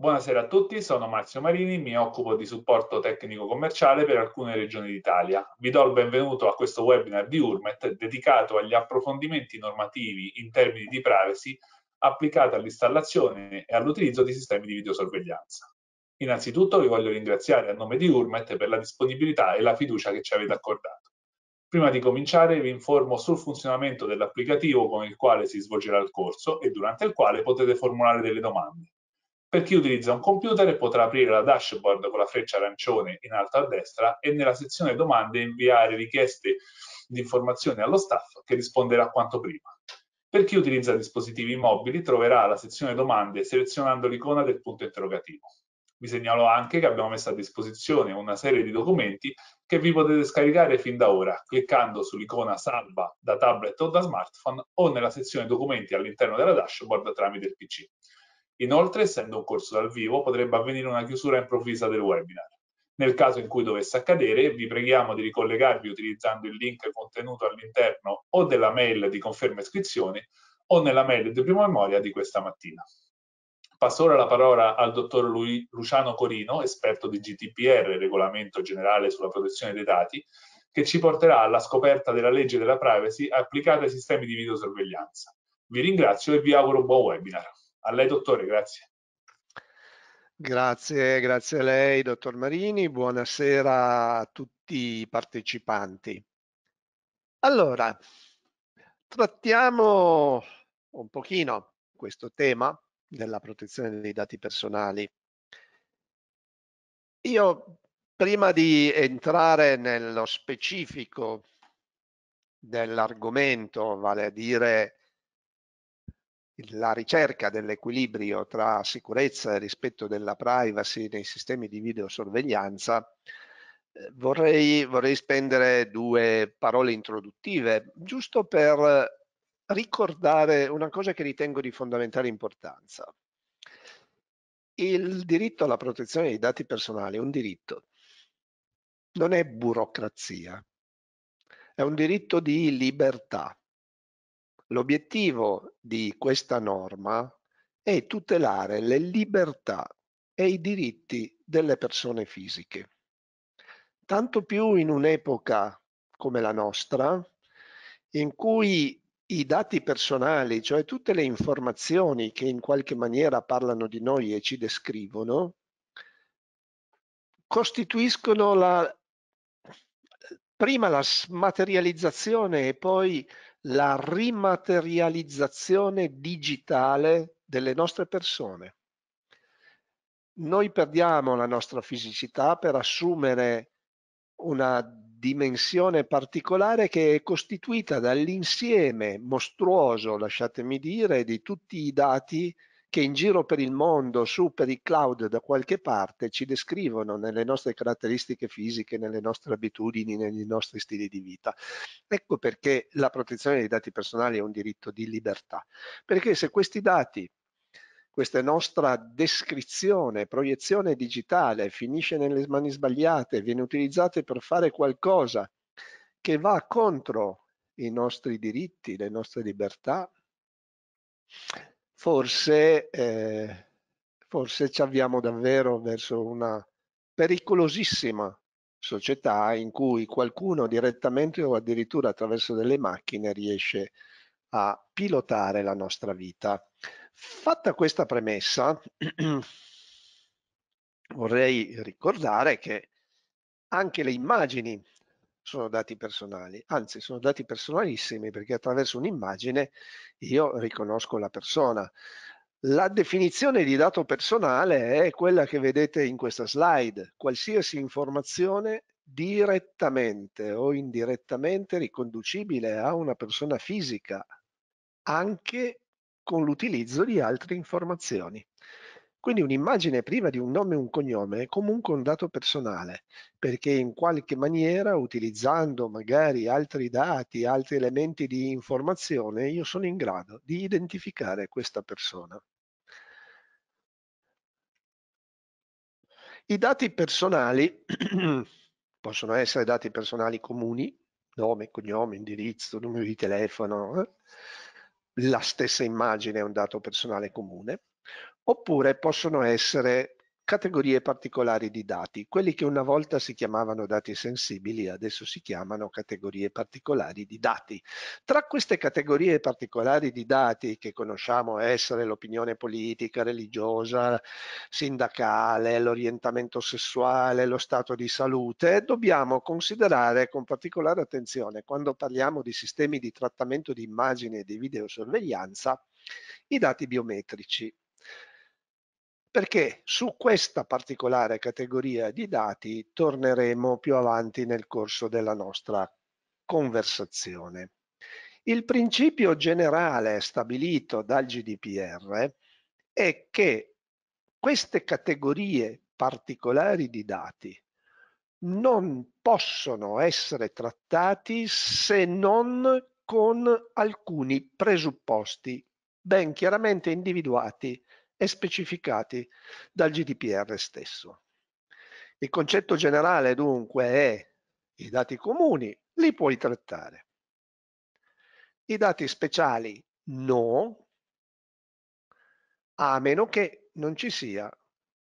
Buonasera a tutti, sono Marzio Marini, mi occupo di supporto tecnico commerciale per alcune regioni d'Italia. Vi do il benvenuto a questo webinar di Urmet dedicato agli approfondimenti normativi in termini di privacy applicati all'installazione e all'utilizzo di sistemi di videosorveglianza. Innanzitutto vi voglio ringraziare a nome di Urmet per la disponibilità e la fiducia che ci avete accordato. Prima di cominciare vi informo sul funzionamento dell'applicativo con il quale si svolgerà il corso e durante il quale potete formulare delle domande. Per chi utilizza un computer potrà aprire la dashboard con la freccia arancione in alto a destra e nella sezione domande inviare richieste di informazioni allo staff che risponderà quanto prima. Per chi utilizza dispositivi mobili troverà la sezione domande selezionando l'icona del punto interrogativo. Vi segnalo anche che abbiamo messo a disposizione una serie di documenti che vi potete scaricare fin da ora cliccando sull'icona salva da tablet o da smartphone o nella sezione documenti all'interno della dashboard tramite il PC. Inoltre, essendo un corso dal vivo, potrebbe avvenire una chiusura improvvisa del webinar. Nel caso in cui dovesse accadere, vi preghiamo di ricollegarvi utilizzando il link contenuto all'interno o della mail di conferma iscrizione o nella mail di prima memoria di questa mattina. Passo ora la parola al dottor Lui, Luciano Corino, esperto di GDPR, Regolamento Generale sulla Protezione dei Dati, che ci porterà alla scoperta della legge della privacy applicata ai sistemi di videosorveglianza. Vi ringrazio e vi auguro un buon webinar. A lei dottore, grazie. Grazie, grazie a lei dottor Marini, buonasera a tutti i partecipanti. Allora, trattiamo un pochino questo tema della protezione dei dati personali. Io prima di entrare nello specifico dell'argomento, vale a dire la ricerca dell'equilibrio tra sicurezza e rispetto della privacy nei sistemi di videosorveglianza, eh, vorrei, vorrei spendere due parole introduttive, giusto per ricordare una cosa che ritengo di fondamentale importanza. Il diritto alla protezione dei dati personali è un diritto, non è burocrazia, è un diritto di libertà L'obiettivo di questa norma è tutelare le libertà e i diritti delle persone fisiche. Tanto più in un'epoca come la nostra, in cui i dati personali, cioè tutte le informazioni che in qualche maniera parlano di noi e ci descrivono, costituiscono la, prima la smaterializzazione e poi la rimaterializzazione digitale delle nostre persone. Noi perdiamo la nostra fisicità per assumere una dimensione particolare che è costituita dall'insieme mostruoso, lasciatemi dire, di tutti i dati che in giro per il mondo, su per i cloud da qualche parte, ci descrivono nelle nostre caratteristiche fisiche, nelle nostre abitudini, nei nostri stili di vita. Ecco perché la protezione dei dati personali è un diritto di libertà, perché se questi dati questa nostra descrizione, proiezione digitale finisce nelle mani sbagliate, viene utilizzata per fare qualcosa che va contro i nostri diritti, le nostre libertà, forse, eh, forse ci avviamo davvero verso una pericolosissima società in cui qualcuno direttamente o addirittura attraverso delle macchine riesce a pilotare la nostra vita. Fatta questa premessa, vorrei ricordare che anche le immagini sono dati personali, anzi sono dati personalissimi perché attraverso un'immagine io riconosco la persona. La definizione di dato personale è quella che vedete in questa slide, qualsiasi informazione direttamente o indirettamente riconducibile a una persona fisica, anche con l'utilizzo di altre informazioni. Quindi un'immagine priva di un nome e un cognome è comunque un dato personale, perché in qualche maniera, utilizzando magari altri dati, altri elementi di informazione, io sono in grado di identificare questa persona. I dati personali possono essere dati personali comuni, nome, cognome, indirizzo, numero di telefono, eh? la stessa immagine è un dato personale comune, oppure possono essere categorie particolari di dati, quelli che una volta si chiamavano dati sensibili adesso si chiamano categorie particolari di dati. Tra queste categorie particolari di dati che conosciamo essere l'opinione politica, religiosa, sindacale, l'orientamento sessuale, lo stato di salute, dobbiamo considerare con particolare attenzione quando parliamo di sistemi di trattamento di immagini e di videosorveglianza i dati biometrici perché su questa particolare categoria di dati torneremo più avanti nel corso della nostra conversazione. Il principio generale stabilito dal GDPR è che queste categorie particolari di dati non possono essere trattati se non con alcuni presupposti ben chiaramente individuati e specificati dal GDPR stesso. Il concetto generale dunque è i dati comuni li puoi trattare, i dati speciali no, a meno che non ci sia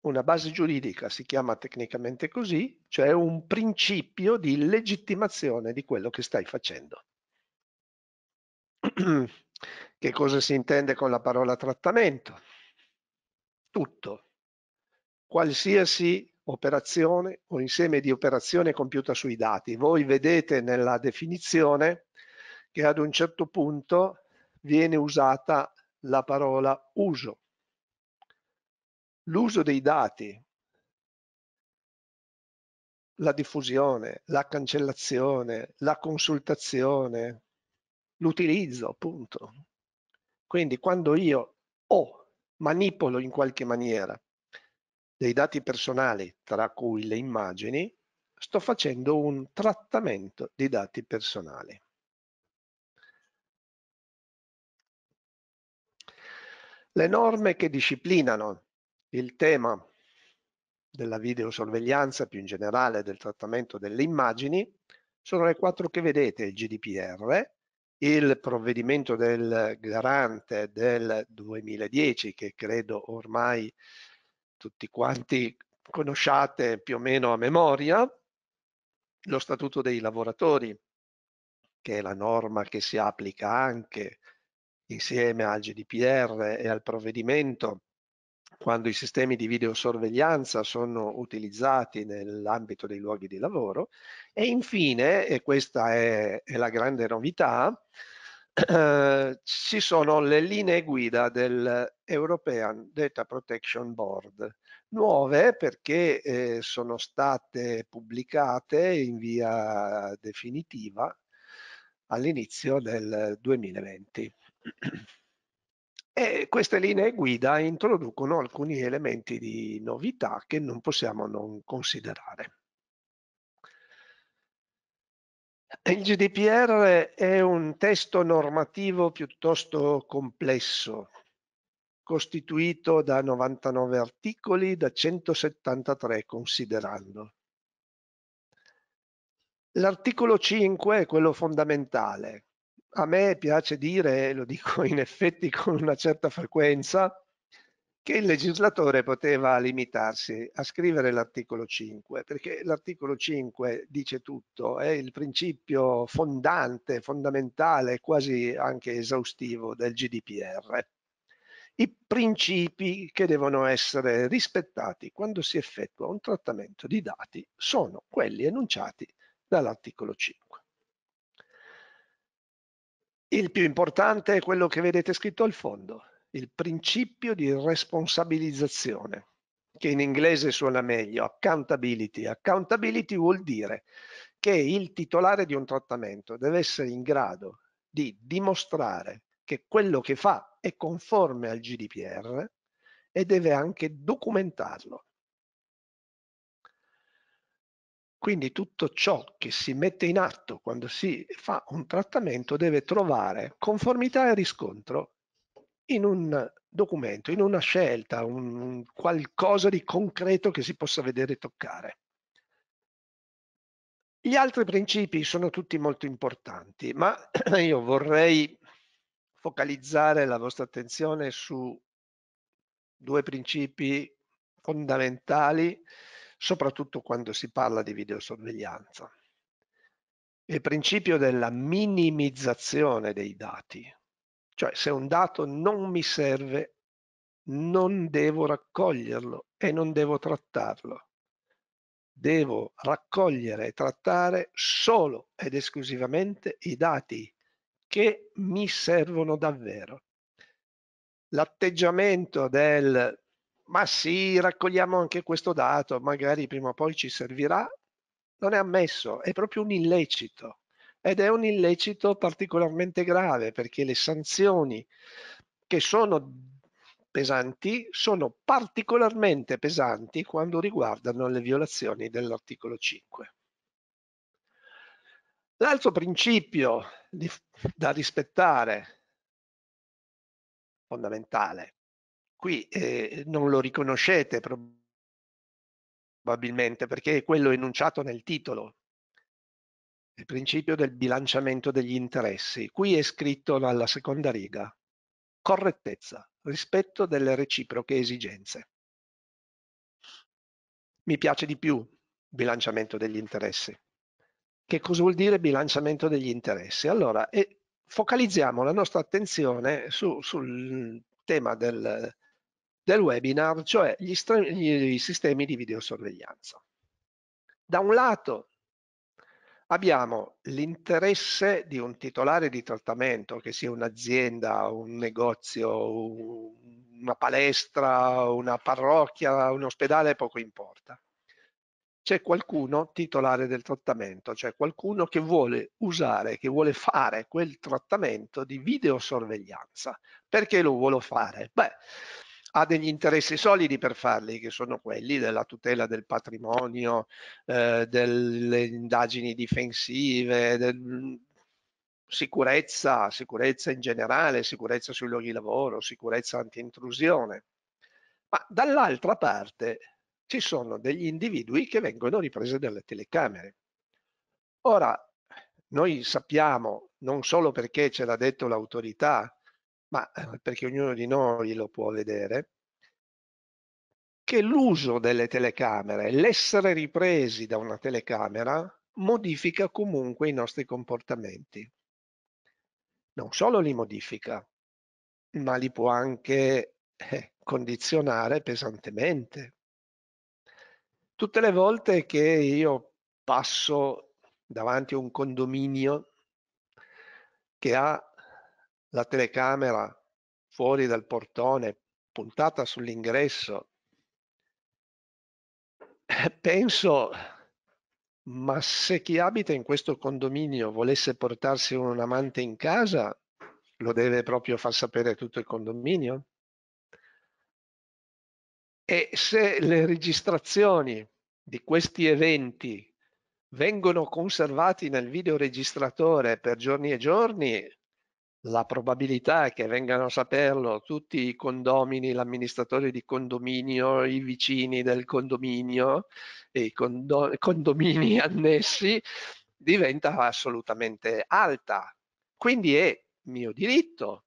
una base giuridica, si chiama tecnicamente così, cioè un principio di legittimazione di quello che stai facendo. Che cosa si intende con la parola trattamento? tutto, qualsiasi operazione o insieme di operazioni compiuta sui dati. Voi vedete nella definizione che ad un certo punto viene usata la parola uso. L'uso dei dati, la diffusione, la cancellazione, la consultazione, l'utilizzo, appunto. Quindi quando io ho manipolo in qualche maniera dei dati personali, tra cui le immagini, sto facendo un trattamento di dati personali. Le norme che disciplinano il tema della videosorveglianza, più in generale del trattamento delle immagini, sono le quattro che vedete, il GDPR, il provvedimento del garante del 2010 che credo ormai tutti quanti conosciate più o meno a memoria, lo statuto dei lavoratori, che è la norma che si applica anche insieme al GDPR e al provvedimento quando i sistemi di videosorveglianza sono utilizzati nell'ambito dei luoghi di lavoro e infine, e questa è, è la grande novità, eh, ci sono le linee guida del European Data Protection Board, nuove perché eh, sono state pubblicate in via definitiva all'inizio del 2020. E queste linee guida introducono alcuni elementi di novità che non possiamo non considerare. Il GDPR è un testo normativo piuttosto complesso, costituito da 99 articoli, da 173 considerando. L'articolo 5 è quello fondamentale, a me piace dire, e lo dico in effetti con una certa frequenza, che il legislatore poteva limitarsi a scrivere l'articolo 5, perché l'articolo 5 dice tutto, è il principio fondante, fondamentale, quasi anche esaustivo del GDPR. I principi che devono essere rispettati quando si effettua un trattamento di dati sono quelli enunciati dall'articolo 5. Il più importante è quello che vedete scritto al fondo, il principio di responsabilizzazione, che in inglese suona meglio, accountability. Accountability vuol dire che il titolare di un trattamento deve essere in grado di dimostrare che quello che fa è conforme al GDPR e deve anche documentarlo. Quindi tutto ciò che si mette in atto quando si fa un trattamento deve trovare conformità e riscontro in un documento, in una scelta, un qualcosa di concreto che si possa vedere e toccare. Gli altri principi sono tutti molto importanti, ma io vorrei focalizzare la vostra attenzione su due principi fondamentali soprattutto quando si parla di videosorveglianza. Il principio della minimizzazione dei dati, cioè se un dato non mi serve, non devo raccoglierlo e non devo trattarlo. Devo raccogliere e trattare solo ed esclusivamente i dati che mi servono davvero. L'atteggiamento del ma sì, raccogliamo anche questo dato, magari prima o poi ci servirà, non è ammesso, è proprio un illecito ed è un illecito particolarmente grave perché le sanzioni che sono pesanti sono particolarmente pesanti quando riguardano le violazioni dell'articolo 5. L'altro principio di, da rispettare, fondamentale, Qui eh, non lo riconoscete probabilmente perché è quello enunciato nel titolo, il principio del bilanciamento degli interessi. Qui è scritto alla seconda riga, correttezza, rispetto delle reciproche esigenze. Mi piace di più bilanciamento degli interessi. Che cosa vuol dire bilanciamento degli interessi? Allora, eh, focalizziamo la nostra attenzione su, sul tema del, del webinar, cioè gli, gli sistemi di videosorveglianza. Da un lato abbiamo l'interesse di un titolare di trattamento, che sia un'azienda, un negozio, una palestra, una parrocchia, un ospedale, poco importa. C'è qualcuno titolare del trattamento, cioè qualcuno che vuole usare, che vuole fare quel trattamento di videosorveglianza. Perché lo vuole fare? Beh, ha degli interessi solidi per farli, che sono quelli della tutela del patrimonio, eh, delle indagini difensive, del, sicurezza, sicurezza in generale, sicurezza sui luoghi di lavoro, sicurezza anti-intrusione. Ma dall'altra parte ci sono degli individui che vengono ripresi dalle telecamere. Ora, noi sappiamo, non solo perché ce l'ha detto l'autorità, ma ah. eh, perché ognuno di noi lo può vedere, che l'uso delle telecamere, l'essere ripresi da una telecamera, modifica comunque i nostri comportamenti. Non solo li modifica, ma li può anche eh, condizionare pesantemente. Tutte le volte che io passo davanti a un condominio che ha la telecamera fuori dal portone puntata sull'ingresso, eh, penso, ma se chi abita in questo condominio volesse portarsi un amante in casa, lo deve proprio far sapere tutto il condominio? E se le registrazioni di questi eventi vengono conservati nel videoregistratore per giorni e giorni, la probabilità che vengano a saperlo tutti i condomini, l'amministratore di condominio, i vicini del condominio e i condo condomini annessi diventa assolutamente alta. Quindi è mio diritto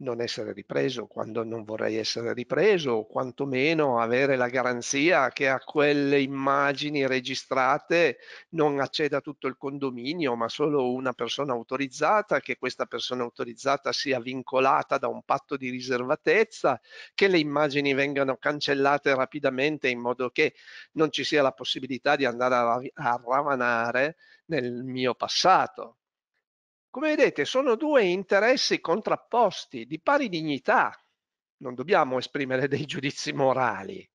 non essere ripreso quando non vorrei essere ripreso o quantomeno avere la garanzia che a quelle immagini registrate non acceda tutto il condominio ma solo una persona autorizzata, che questa persona autorizzata sia vincolata da un patto di riservatezza, che le immagini vengano cancellate rapidamente in modo che non ci sia la possibilità di andare a, a ravanare nel mio passato come vedete, sono due interessi contrapposti, di pari dignità. Non dobbiamo esprimere dei giudizi morali.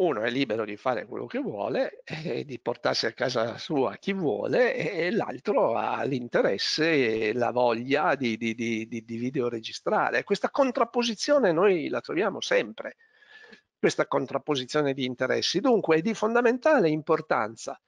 Uno è libero di fare quello che vuole e di portarsi a casa sua chi vuole e l'altro ha l'interesse e la voglia di, di, di, di videoregistrare. Questa contrapposizione noi la troviamo sempre, questa contrapposizione di interessi. Dunque è di fondamentale importanza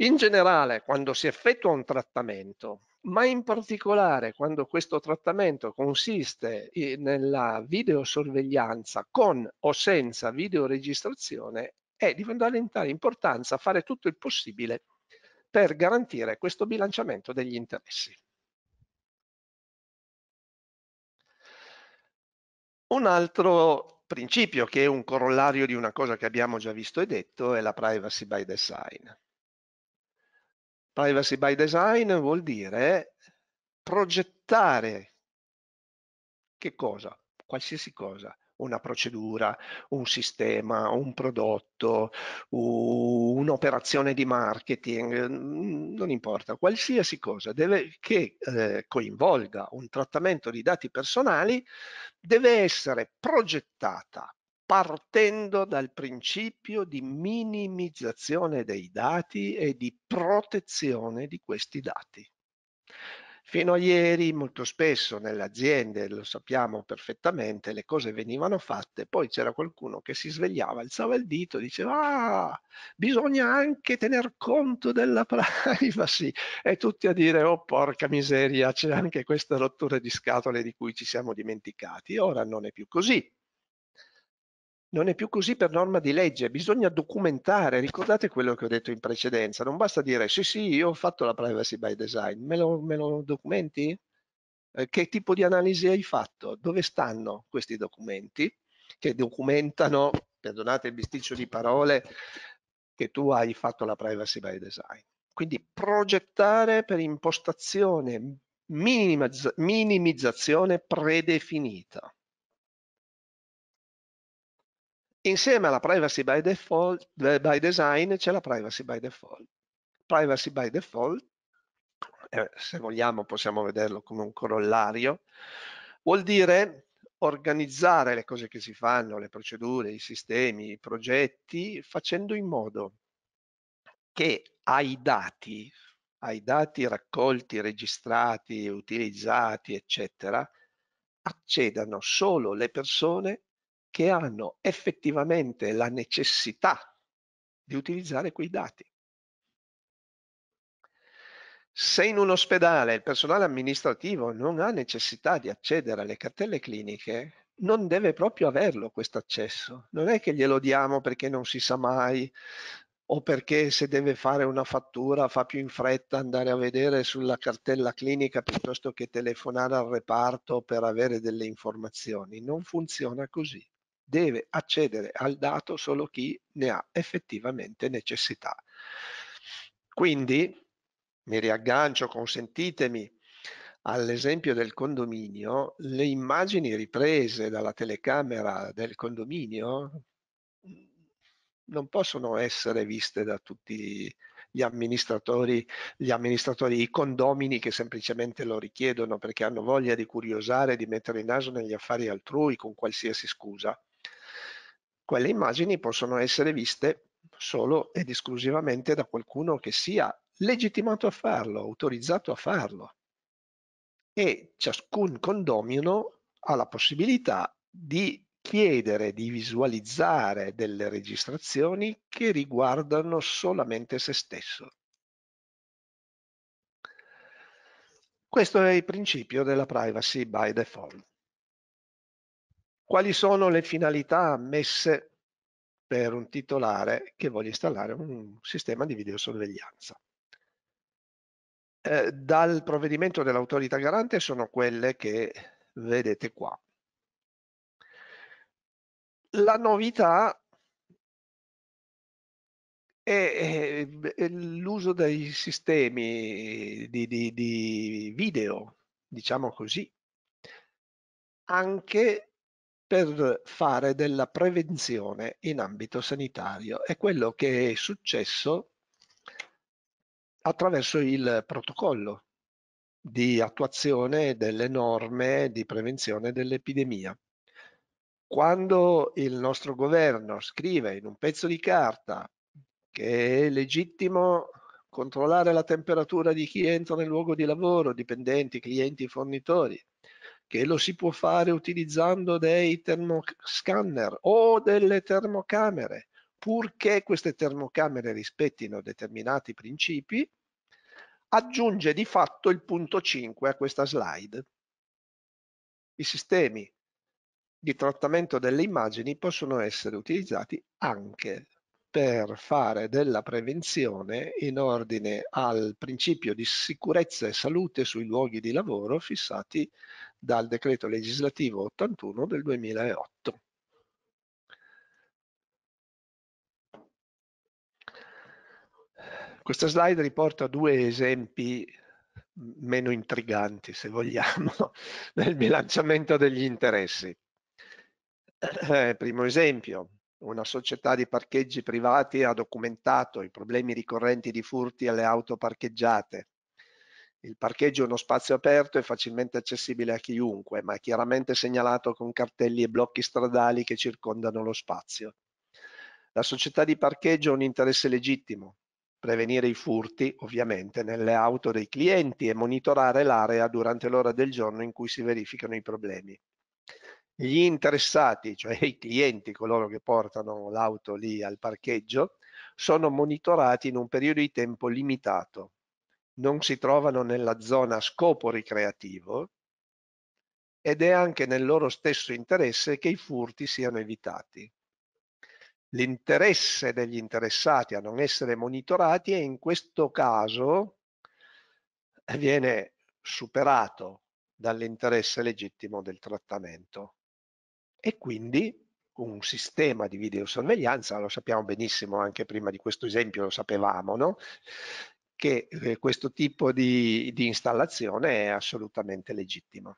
in generale, quando si effettua un trattamento, ma in particolare quando questo trattamento consiste nella videosorveglianza con o senza videoregistrazione, è di fondamentale importanza fare tutto il possibile per garantire questo bilanciamento degli interessi. Un altro principio che è un corollario di una cosa che abbiamo già visto e detto è la privacy by design. Privacy by design vuol dire progettare che cosa? Qualsiasi cosa, una procedura, un sistema, un prodotto, un'operazione di marketing, mm, non importa, qualsiasi cosa deve, che eh, coinvolga un trattamento di dati personali deve essere progettata partendo dal principio di minimizzazione dei dati e di protezione di questi dati. Fino a ieri molto spesso nelle aziende, lo sappiamo perfettamente, le cose venivano fatte, poi c'era qualcuno che si svegliava, alzava il dito e diceva ah, bisogna anche tener conto della privacy e tutti a dire oh porca miseria c'è anche questa rottura di scatole di cui ci siamo dimenticati, ora non è più così. Non è più così per norma di legge, bisogna documentare, ricordate quello che ho detto in precedenza, non basta dire sì sì io ho fatto la privacy by design, me lo, me lo documenti? Eh, che tipo di analisi hai fatto? Dove stanno questi documenti che documentano, perdonate il bisticcio di parole, che tu hai fatto la privacy by design? Quindi progettare per impostazione, minimizzazione predefinita. Insieme alla privacy by default, eh, by design, c'è la privacy by default. Privacy by default, eh, se vogliamo possiamo vederlo come un corollario, vuol dire organizzare le cose che si fanno, le procedure, i sistemi, i progetti, facendo in modo che ai dati, ai dati raccolti, registrati, utilizzati, eccetera, accedano solo le persone che hanno effettivamente la necessità di utilizzare quei dati. Se in un ospedale il personale amministrativo non ha necessità di accedere alle cartelle cliniche, non deve proprio averlo questo accesso. Non è che glielo diamo perché non si sa mai o perché se deve fare una fattura fa più in fretta andare a vedere sulla cartella clinica piuttosto che telefonare al reparto per avere delle informazioni. Non funziona così deve accedere al dato solo chi ne ha effettivamente necessità. Quindi mi riaggancio, consentitemi, all'esempio del condominio, le immagini riprese dalla telecamera del condominio mm, non possono essere viste da tutti gli amministratori, gli amministratori, i condomini che semplicemente lo richiedono perché hanno voglia di curiosare, di mettere il naso negli affari altrui con qualsiasi scusa quelle immagini possono essere viste solo ed esclusivamente da qualcuno che sia legittimato a farlo, autorizzato a farlo. E ciascun condomino ha la possibilità di chiedere di visualizzare delle registrazioni che riguardano solamente se stesso. Questo è il principio della privacy by default quali sono le finalità ammesse per un titolare che voglia installare un sistema di videosorveglianza. Eh, dal provvedimento dell'autorità garante sono quelle che vedete qua. La novità è, è, eh, è l'uso dei sistemi di, di, di video, diciamo così, anche per fare della prevenzione in ambito sanitario. È quello che è successo attraverso il protocollo di attuazione delle norme di prevenzione dell'epidemia. Quando il nostro governo scrive in un pezzo di carta che è legittimo controllare la temperatura di chi entra nel luogo di lavoro, dipendenti, clienti, fornitori, che lo si può fare utilizzando dei termoscanner o delle termocamere, purché queste termocamere rispettino determinati principi, aggiunge di fatto il punto 5 a questa slide. I sistemi di trattamento delle immagini possono essere utilizzati anche per fare della prevenzione in ordine al principio di sicurezza e salute sui luoghi di lavoro fissati dal decreto legislativo 81 del 2008. Questa slide riporta due esempi meno intriganti, se vogliamo, del bilanciamento degli interessi. Eh, primo esempio, una società di parcheggi privati ha documentato i problemi ricorrenti di furti alle auto parcheggiate. Il parcheggio è uno spazio aperto e facilmente accessibile a chiunque, ma è chiaramente segnalato con cartelli e blocchi stradali che circondano lo spazio. La società di parcheggio ha un interesse legittimo, prevenire i furti ovviamente nelle auto dei clienti e monitorare l'area durante l'ora del giorno in cui si verificano i problemi gli interessati, cioè i clienti, coloro che portano l'auto lì al parcheggio, sono monitorati in un periodo di tempo limitato. Non si trovano nella zona a scopo ricreativo ed è anche nel loro stesso interesse che i furti siano evitati. L'interesse degli interessati a non essere monitorati e in questo caso viene superato dall'interesse legittimo del trattamento e quindi un sistema di videosorveglianza, lo sappiamo benissimo anche prima di questo esempio, lo sapevamo, no? che eh, questo tipo di, di, installazione è assolutamente legittimo.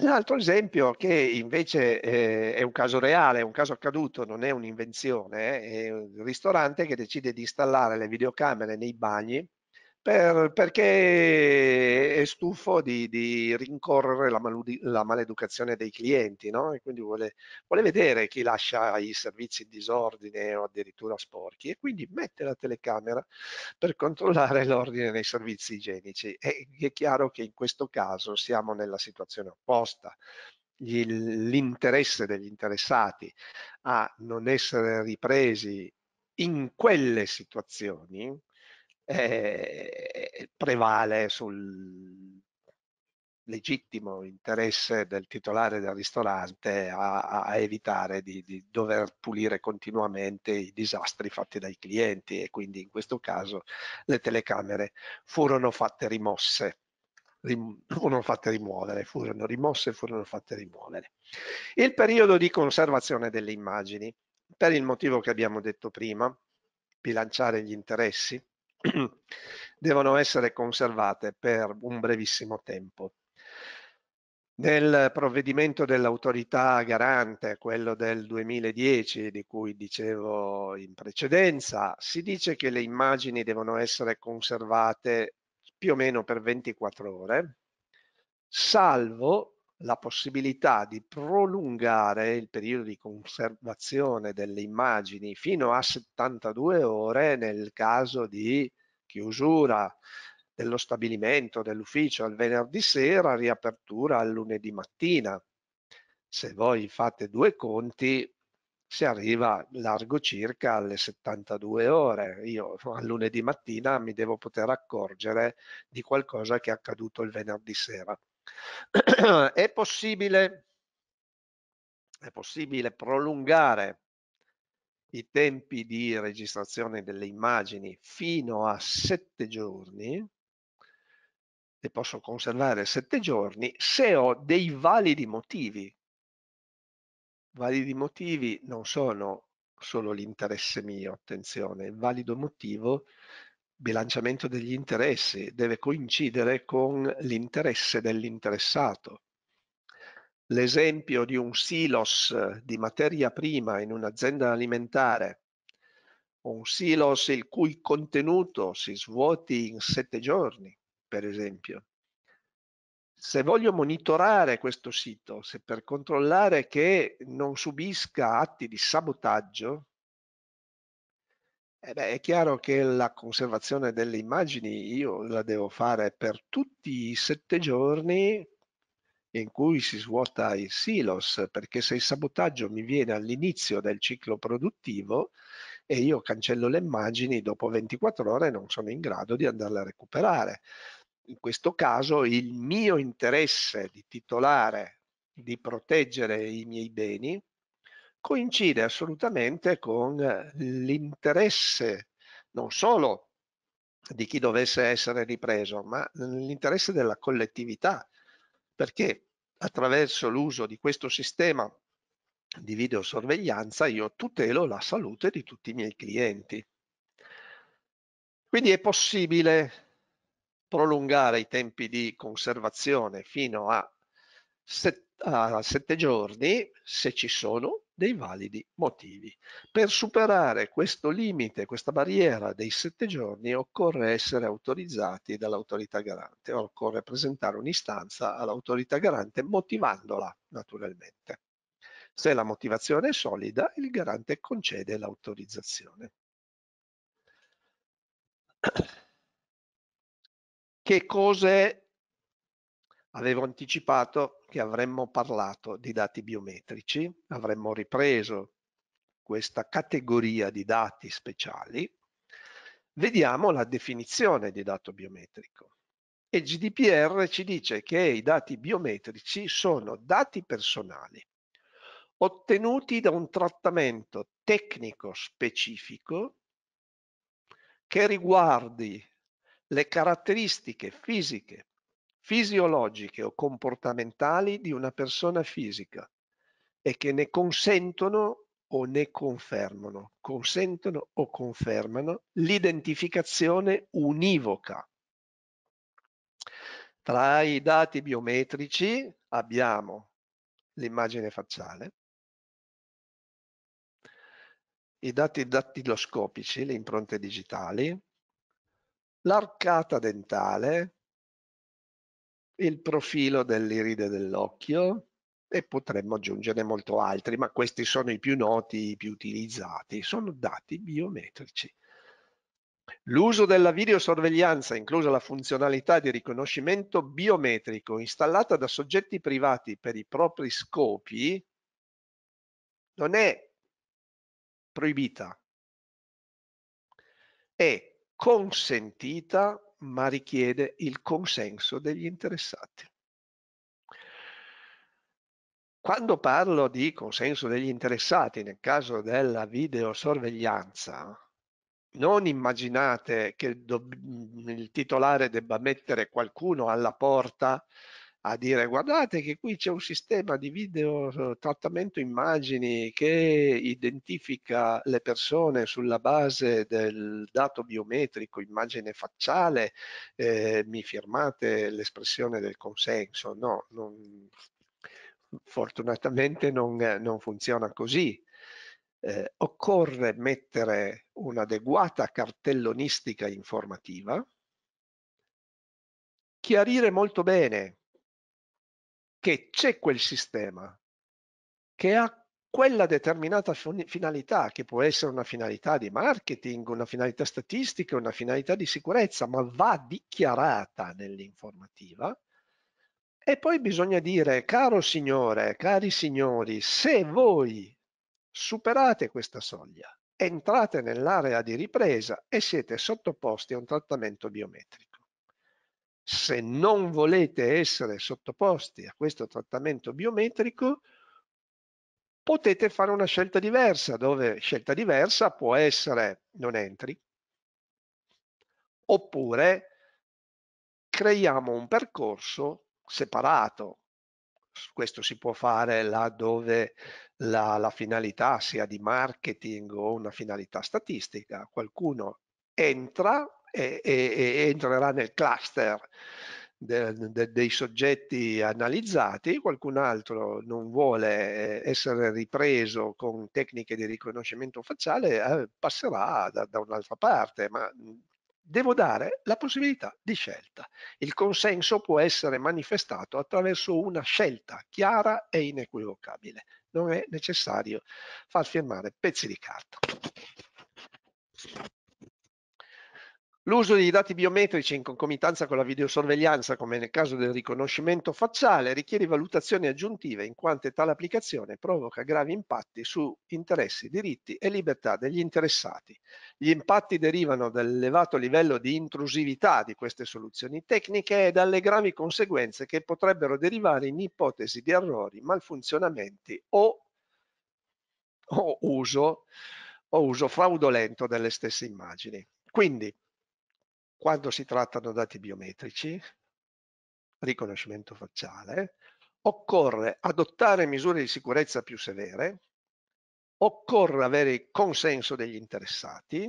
L'altro esempio che invece eh, è un caso reale, è un caso accaduto, non è un'invenzione, eh, è un ristorante che decide di installare le videocamere nei bagni per, perché è stufo di, di rincorrere la, la, maleducazione dei clienti no? e quindi vuole, vuole, vedere chi lascia i servizi in disordine o addirittura sporchi e quindi mette la telecamera per controllare l'ordine nei servizi igienici. E è chiaro che in questo caso siamo nella situazione opposta l'interesse degli interessati a non essere ripresi in quelle situazioni eh, prevale sul legittimo interesse del titolare del ristorante a, a evitare di, di, dover pulire continuamente i disastri fatti dai clienti e quindi in questo caso le telecamere furono fatte rimosse furono fatte rimuovere, furono rimosse e furono fatte rimuovere. Il periodo di conservazione delle immagini, per il motivo che abbiamo detto prima, bilanciare gli interessi, devono essere conservate per un brevissimo tempo. Nel provvedimento dell'autorità garante, quello del 2010 di cui dicevo in precedenza, si dice che le immagini devono essere conservate più o meno per 24 ore, salvo la possibilità di prolungare il periodo di conservazione delle immagini fino a 72 ore nel caso di chiusura dello stabilimento, dell'ufficio al venerdì sera, riapertura al lunedì mattina. Se voi fate due conti si arriva largo circa alle 72 ore. Io al lunedì mattina mi devo poter accorgere di qualcosa che è accaduto il venerdì sera. è, possibile, è possibile prolungare i tempi di registrazione delle immagini fino a sette giorni le posso conservare sette giorni se ho dei validi motivi validi motivi non sono solo l'interesse mio attenzione il valido motivo bilanciamento degli interessi deve coincidere con l'interesse dell'interessato. L'esempio di un silos di materia prima in un'azienda alimentare, un silos il cui contenuto si svuoti in sette giorni, per esempio. Se voglio monitorare questo sito, se per controllare che non subisca atti di sabotaggio, eh beh, è chiaro che la conservazione delle immagini io la devo fare per tutti i sette giorni in cui si svuota il silos, perché se il sabotaggio mi viene all'inizio del ciclo produttivo e io cancello le immagini, dopo 24 ore non sono in grado di andarle a recuperare. In questo caso il mio interesse di titolare di proteggere i miei beni coincide assolutamente con eh, l'interesse non solo di chi dovesse essere ripreso, ma nell'interesse della collettività, perché attraverso l'uso di questo sistema di videosorveglianza io tutelo la salute di tutti i miei clienti. Quindi è possibile prolungare i tempi di conservazione fino a, set, a sette giorni se ci sono dei validi motivi. Per superare questo limite, questa barriera dei sette giorni, occorre essere autorizzati dall'autorità garante, occorre presentare un'istanza all'autorità garante motivandola naturalmente. Se la motivazione è solida, il garante concede l'autorizzazione. Che cos'è Avevo anticipato che avremmo parlato di dati biometrici, avremmo ripreso questa categoria di dati speciali. Vediamo la definizione di dato biometrico. E il GDPR ci dice che i dati biometrici sono dati personali ottenuti da un trattamento tecnico specifico che riguardi le caratteristiche fisiche fisiologiche o comportamentali di una persona fisica e che ne consentono o ne confermano, consentono o confermano l'identificazione univoca. Tra i dati biometrici abbiamo l'immagine facciale, i dati dattiloscopici, le impronte digitali, l'arcata dentale, il profilo dell'iride dell'occhio e potremmo aggiungere molto altri, ma questi sono i più noti, i più utilizzati, sono dati biometrici. L'uso della videosorveglianza, inclusa la funzionalità di riconoscimento biometrico installata da soggetti privati per i propri scopi, non è proibita, è consentita ma richiede il consenso degli interessati. Quando parlo di consenso degli interessati nel caso della videosorveglianza, non immaginate che mm, il titolare debba mettere qualcuno alla porta a dire guardate che qui c'è un sistema di video eh, trattamento immagini che identifica le persone sulla base del dato biometrico, immagine facciale, eh, mi firmate l'espressione del consenso. No, non, fortunatamente non, eh, non, funziona così. Eh, occorre mettere un'adeguata cartellonistica informativa, chiarire molto bene che c'è quel sistema che ha quella determinata finalità, che può essere una finalità di marketing, una finalità statistica, una finalità di sicurezza, ma va dichiarata nell'informativa. E poi bisogna dire, caro signore, cari signori, se voi superate questa soglia, entrate nell'area di ripresa e siete sottoposti a un trattamento biometrico se non volete essere sottoposti a questo trattamento biometrico, potete fare una scelta diversa, dove scelta diversa può essere non entri, oppure creiamo un percorso separato. Questo si può fare laddove la, la finalità sia di marketing o una finalità statistica. Qualcuno entra e, e, e entrerà nel cluster de, de, dei soggetti analizzati, qualcun altro non vuole eh, essere ripreso con tecniche di riconoscimento facciale, eh, passerà da, da un'altra parte, ma mm, devo dare la possibilità di scelta. Il consenso può essere manifestato attraverso una scelta chiara e inequivocabile. Non è necessario far firmare pezzi di carta. L'uso di dati biometrici in concomitanza con la videosorveglianza, come nel caso del riconoscimento facciale, richiede valutazioni aggiuntive in quanto tale applicazione provoca gravi impatti su interessi, diritti e libertà degli interessati. Gli impatti derivano dall'elevato livello di intrusività di queste soluzioni tecniche e dalle gravi conseguenze che potrebbero derivare in ipotesi di errori, malfunzionamenti o, o uso, o uso fraudolento delle stesse immagini. Quindi, quando si trattano dati biometrici, riconoscimento facciale, occorre adottare misure di sicurezza più severe, occorre avere il consenso degli interessati,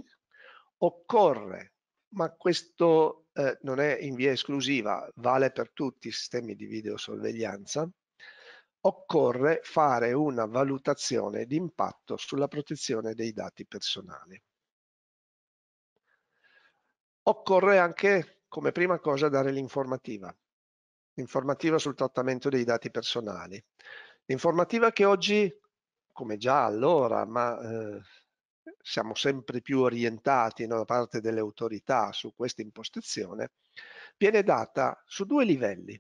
occorre, ma questo eh, non è in via esclusiva, vale per tutti i sistemi di videosorveglianza, occorre fare una valutazione di impatto sulla protezione dei dati personali. Occorre anche, come prima cosa, dare l'informativa, l'informativa sul trattamento dei dati personali. L'informativa che oggi, come già allora, ma eh, siamo sempre più orientati no, da parte delle autorità su questa impostazione, viene data su due livelli.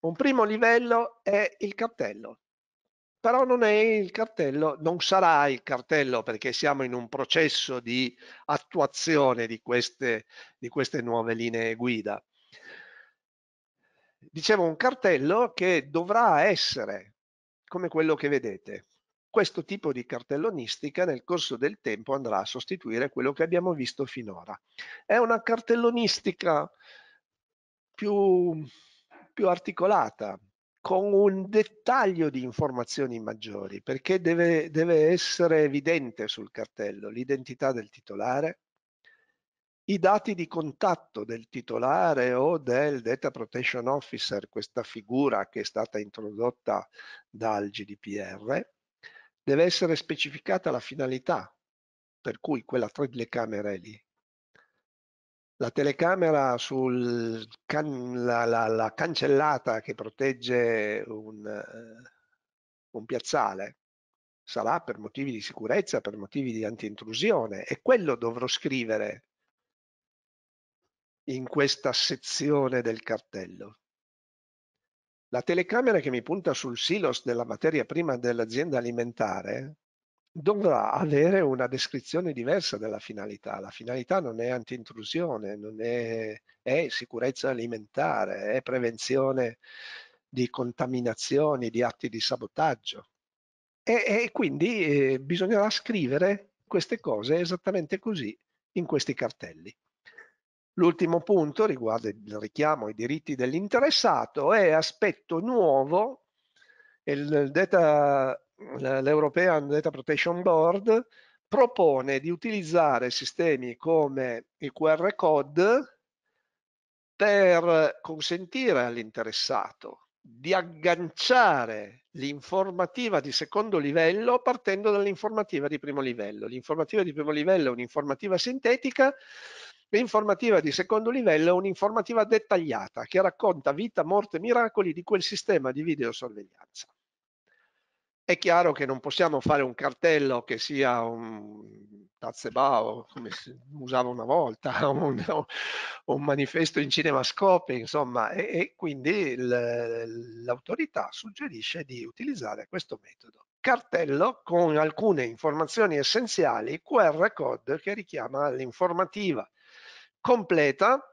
Un primo livello è il cartello, però non è il cartello, non sarà il cartello perché siamo in un processo di attuazione di queste, di queste nuove linee guida. Dicevo un cartello che dovrà essere come quello che vedete. Questo tipo di cartellonistica nel corso del tempo andrà a sostituire quello che abbiamo visto finora. È una cartellonistica più, più articolata, con un dettaglio di informazioni maggiori, perché deve, deve essere evidente sul cartello l'identità del titolare, i dati di contatto del titolare o del Data Protection Officer, questa figura che è stata introdotta dal GDPR, deve essere specificata la finalità per cui quella telecamera è lì la telecamera sulla can, cancellata che protegge un, eh, un piazzale sarà per motivi di sicurezza, per motivi di antiintrusione e quello dovrò scrivere in questa sezione del cartello. La telecamera che mi punta sul silos della materia prima dell'azienda alimentare dovrà avere una descrizione diversa della finalità. La finalità non è antiintrusione, non è, è sicurezza alimentare, è prevenzione di contaminazioni, di atti di sabotaggio. E, e quindi eh, bisognerà scrivere queste cose esattamente così in questi cartelli. L'ultimo punto riguarda il richiamo ai diritti dell'interessato, è aspetto nuovo, il data l'European Data Protection Board propone di utilizzare sistemi come il QR code per consentire all'interessato di agganciare l'informativa di secondo livello partendo dall'informativa di primo livello. L'informativa di primo livello è un'informativa sintetica, l'informativa di secondo livello è un'informativa dettagliata che racconta vita, morte, miracoli di quel sistema di videosorveglianza è chiaro che non possiamo fare un cartello che sia un tazzebao, come si usava una volta, un, un manifesto in cinemascope, insomma, e, e quindi l'autorità suggerisce di utilizzare questo metodo. Cartello con alcune informazioni essenziali, QR code che richiama l'informativa completa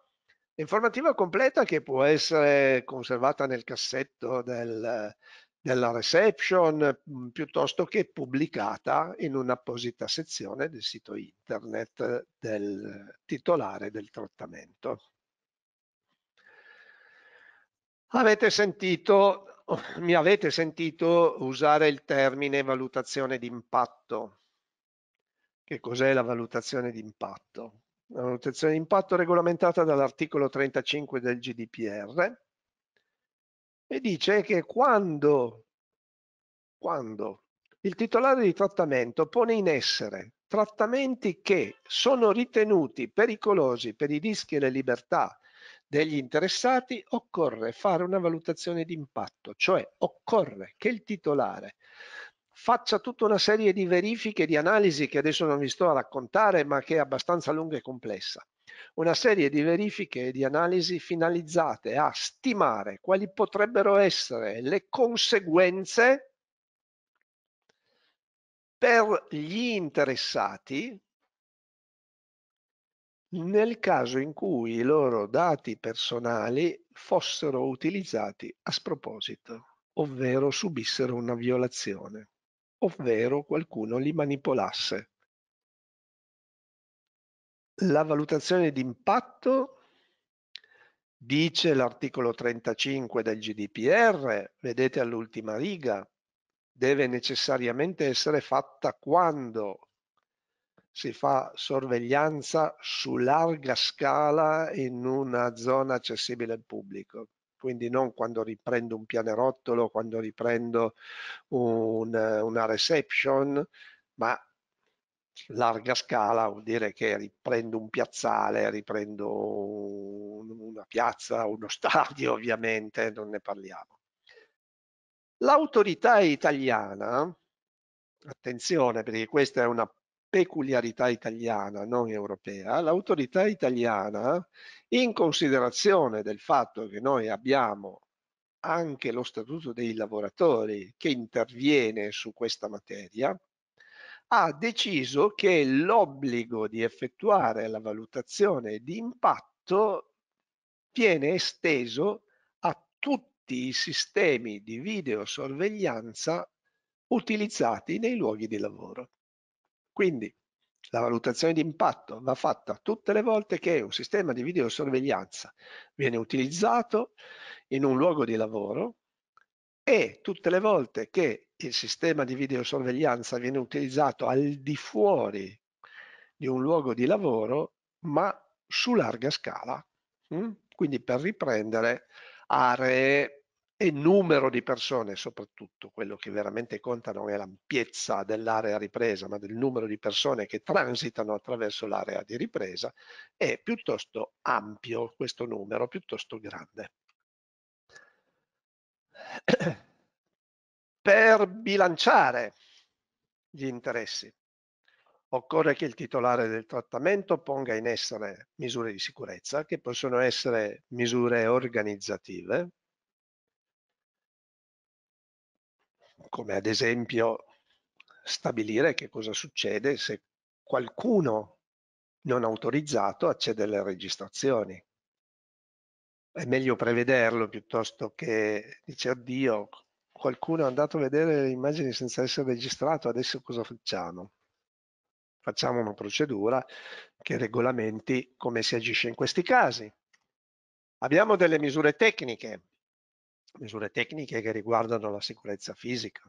L'informativa completa che può essere conservata nel cassetto del, della reception mm, piuttosto che pubblicata in un'apposita sezione del sito internet del titolare del trattamento. Avete sentito, mi avete sentito usare il termine valutazione d'impatto. Che cos'è la valutazione d'impatto? La valutazione d'impatto regolamentata dall'articolo 35 del GDPR e dice che quando, quando il titolare di trattamento pone in essere trattamenti che sono ritenuti pericolosi per i rischi e le libertà degli interessati, occorre fare una valutazione di impatto, cioè occorre che il titolare faccia tutta una serie di verifiche, di analisi che adesso non vi sto a raccontare, ma che è abbastanza lunga e complessa una serie di verifiche e di analisi finalizzate a stimare quali potrebbero essere le conseguenze per gli interessati nel caso in cui i loro dati personali fossero utilizzati a sproposito, ovvero subissero una violazione, ovvero qualcuno li manipolasse. La valutazione d'impatto, dice l'articolo 35 del GDPR, vedete all'ultima riga, deve necessariamente essere fatta quando si fa sorveglianza su larga scala in una zona accessibile al pubblico. Quindi non quando riprendo un pianerottolo, quando riprendo un, una reception, ma larga scala vuol dire che riprendo un piazzale, riprendo una piazza, uno stadio ovviamente, non ne parliamo. L'autorità italiana, attenzione perché questa è una peculiarità italiana, non europea, l'autorità italiana in considerazione del fatto che noi abbiamo anche lo statuto dei lavoratori che interviene su questa materia, ha deciso che l'obbligo di effettuare la valutazione di impatto viene esteso a tutti i sistemi di videosorveglianza utilizzati nei luoghi di lavoro. Quindi la valutazione di impatto va fatta tutte le volte che un sistema di videosorveglianza viene utilizzato in un luogo di lavoro e tutte le volte che il sistema di videosorveglianza viene utilizzato al di fuori di un luogo di lavoro, ma su larga scala, mm? quindi per riprendere aree e numero di persone, soprattutto quello che veramente conta non è l'ampiezza dell'area ripresa, ma del numero di persone che transitano attraverso l'area di ripresa, è piuttosto ampio questo numero, piuttosto grande. per bilanciare gli interessi. Occorre che il titolare del trattamento ponga in essere misure di sicurezza, che possono essere misure organizzative, come ad esempio stabilire che cosa succede se qualcuno non autorizzato accede alle registrazioni, è meglio prevederlo piuttosto che dire addio, qualcuno è andato a vedere le immagini senza essere registrato, adesso cosa facciamo? Facciamo una procedura che regolamenti come si agisce in questi casi. Abbiamo delle misure tecniche, misure tecniche che riguardano la sicurezza fisica.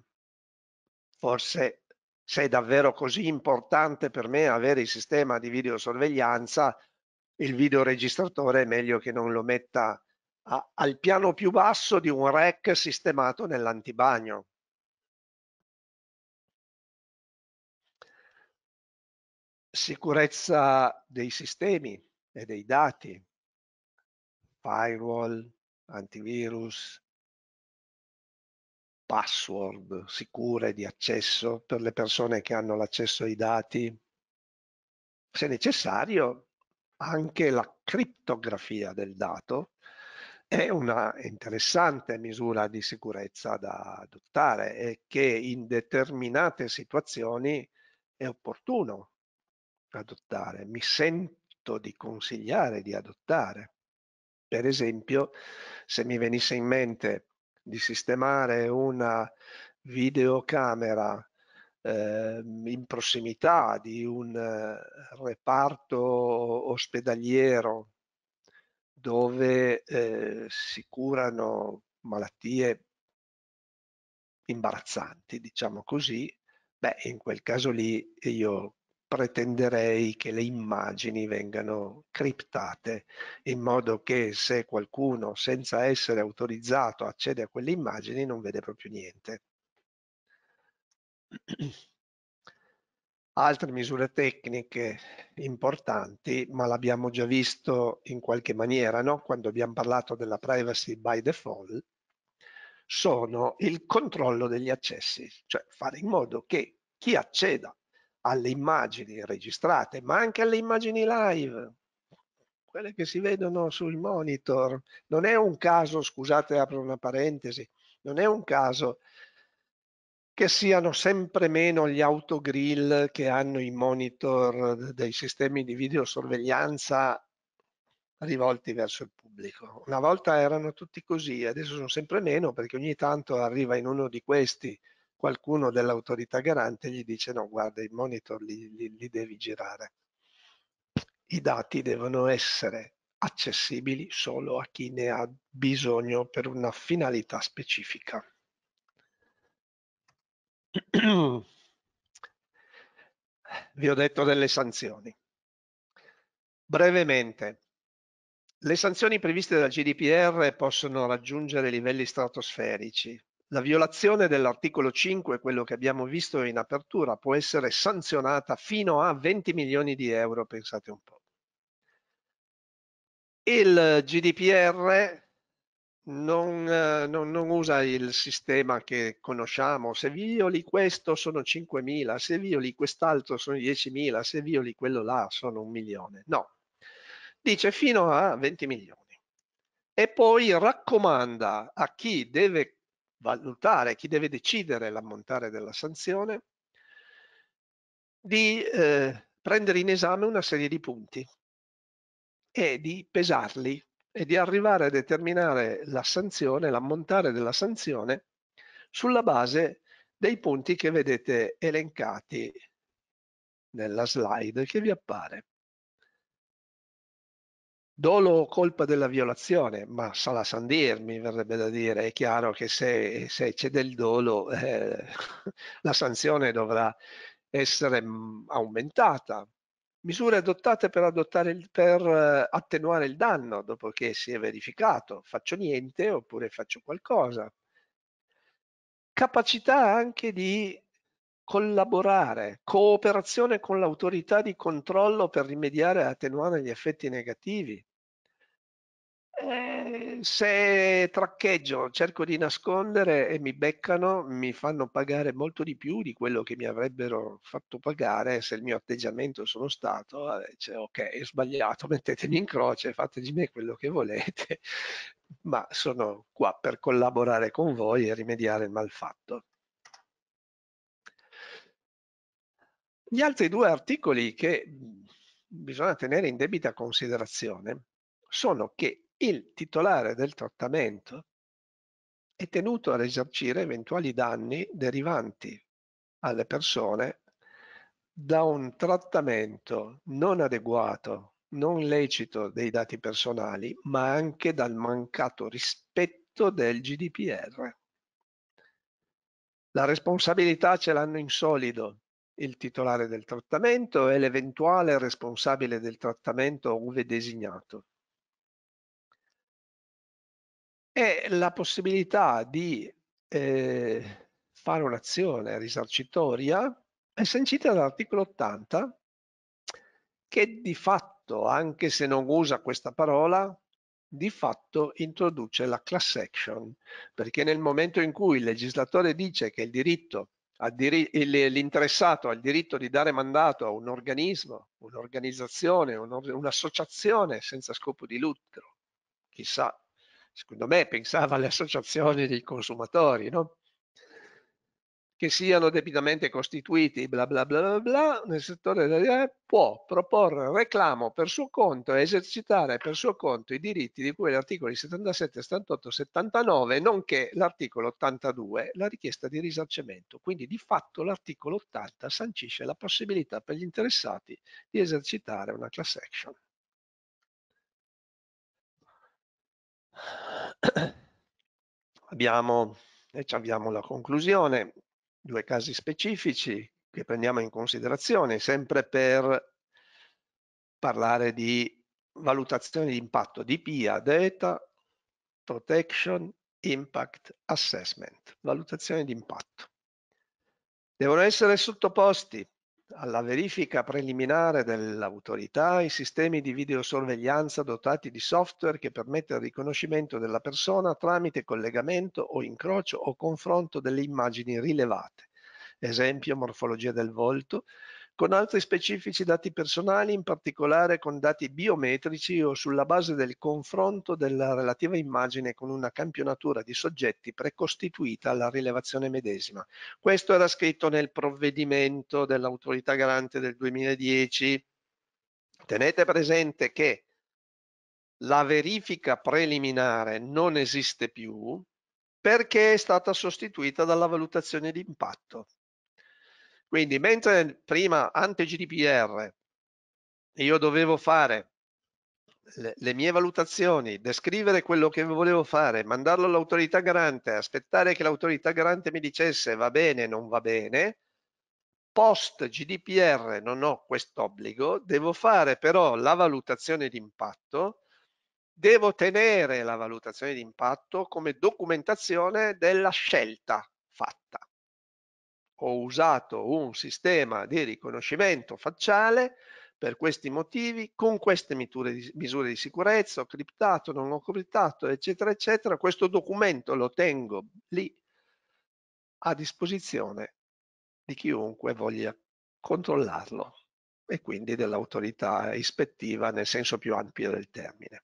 Forse se è davvero così importante per me avere il sistema di videosorveglianza, il videoregistratore è meglio che non lo metta a, al piano più basso di un rack sistemato nell'antibagno. Sicurezza dei sistemi e dei dati, firewall, antivirus, password sicure di accesso per le persone che hanno l'accesso ai dati. Se necessario, anche la criptografia del dato è una interessante misura di sicurezza da adottare e che in determinate situazioni è opportuno adottare. Mi sento di consigliare di adottare. Per esempio, se mi venisse in mente di sistemare una videocamera eh, in prossimità di un eh, reparto ospedaliero dove eh, si curano malattie imbarazzanti, diciamo così, beh, in quel caso lì io pretenderei che le immagini vengano criptate in modo che se qualcuno senza essere autorizzato accede a quelle immagini non vede proprio niente. Altre misure tecniche importanti, ma l'abbiamo già visto in qualche maniera no? quando abbiamo parlato della privacy by default, sono il controllo degli accessi, cioè fare in modo che chi acceda alle immagini registrate, ma anche alle immagini live, quelle che si vedono sul monitor. Non è un caso, scusate, apro una parentesi, non è un caso che siano sempre meno gli autogrill che hanno i monitor dei sistemi di videosorveglianza rivolti verso il pubblico. Una volta erano tutti così, adesso sono sempre meno perché ogni tanto arriva in uno di questi qualcuno dell'autorità garante e gli dice no guarda i monitor li, li, li devi girare. I dati devono essere accessibili solo a chi ne ha bisogno per una finalità specifica vi ho detto delle sanzioni. Brevemente, le sanzioni previste dal GDPR possono raggiungere livelli stratosferici. La violazione dell'articolo 5, quello che abbiamo visto in apertura, può essere sanzionata fino a 20 milioni di euro, pensate un po'. Il GDPR non, eh, non, non, usa il sistema che conosciamo. Se violi questo sono 5.000, se violi quest'altro sono 10.000, se violi quello là sono un milione. No, dice fino a 20 milioni. E poi raccomanda a chi deve valutare, chi deve decidere l'ammontare della sanzione, di eh, prendere in esame una serie di punti e di pesarli e di arrivare a determinare la sanzione, l'ammontare della sanzione sulla base dei punti che vedete elencati nella slide che vi appare. Dolo o colpa della violazione, ma sarà Sandir, mi verrebbe da dire, è chiaro che se, c'è del dolo eh, la sanzione dovrà essere mm, aumentata, misure adottate per, adottare il, per eh, attenuare il danno dopo che si è verificato, faccio niente oppure faccio qualcosa. Capacità anche di collaborare, cooperazione con l'autorità di controllo per rimediare e attenuare gli effetti negativi, eh, se traccheggio, cerco di nascondere e mi beccano, mi fanno pagare molto di più di quello che mi avrebbero fatto pagare se il mio atteggiamento sono stato, cioè, ok, ho sbagliato, mettetemi in croce, fate di me quello che volete, ma sono qua per collaborare con voi e rimediare il malfatto. Gli altri due articoli che mm, bisogna tenere in debita considerazione sono che il titolare del trattamento è tenuto a risarcire eventuali danni derivanti alle persone da un trattamento non adeguato, non lecito dei dati personali, ma anche dal mancato rispetto del GDPR. La responsabilità ce l'hanno in solido il titolare del trattamento e l'eventuale responsabile del trattamento ove designato e la possibilità di eh, fare un'azione risarcitoria è sancita dall'articolo 80 che di fatto, anche se non usa questa parola, di fatto introduce la class action, perché nel momento in cui il legislatore dice che l'interessato ha il diritto di dare mandato a un organismo, un'organizzazione, un'associazione senza scopo di lucro, chissà secondo me pensava alle associazioni dei consumatori, no? che siano debitamente costituiti, bla bla bla bla, bla nel settore della eh, può proporre reclamo per suo conto e esercitare per suo conto i diritti di cui gli articoli 77, 78, 79, nonché l'articolo 82, la richiesta di risarcimento. Quindi di fatto l'articolo 80 sancisce la possibilità per gli interessati di esercitare una class action. abbiamo, e eh, abbiamo la conclusione, due casi specifici che prendiamo in considerazione, sempre per parlare di valutazione di impatto DPA, Data Protection Impact Assessment, valutazione di impatto. Devono essere sottoposti alla verifica preliminare dell'autorità i sistemi di videosorveglianza dotati di software che permette il riconoscimento della persona tramite collegamento o incrocio o confronto delle immagini rilevate, esempio morfologia del volto, con altri specifici dati personali, in particolare con dati biometrici o sulla base del confronto della relativa immagine con una campionatura di soggetti precostituita alla rilevazione medesima. Questo era scritto nel provvedimento dell'autorità garante del 2010. Tenete presente che la verifica preliminare non esiste più perché è stata sostituita dalla valutazione di impatto. Quindi mentre prima ante GDPR io dovevo fare le, le mie valutazioni, descrivere quello che volevo fare, mandarlo all'autorità garante, aspettare che l'autorità garante mi dicesse va bene, o non va bene, post GDPR non ho quest'obbligo, devo fare però la valutazione d'impatto, devo tenere la valutazione d'impatto come documentazione della scelta fatta ho usato un sistema di riconoscimento facciale per questi motivi, con queste misure di, misure di sicurezza, ho criptato, non ho criptato, eccetera, eccetera. Questo documento lo tengo lì a disposizione di chiunque voglia controllarlo e quindi dell'autorità ispettiva nel senso più ampio del termine.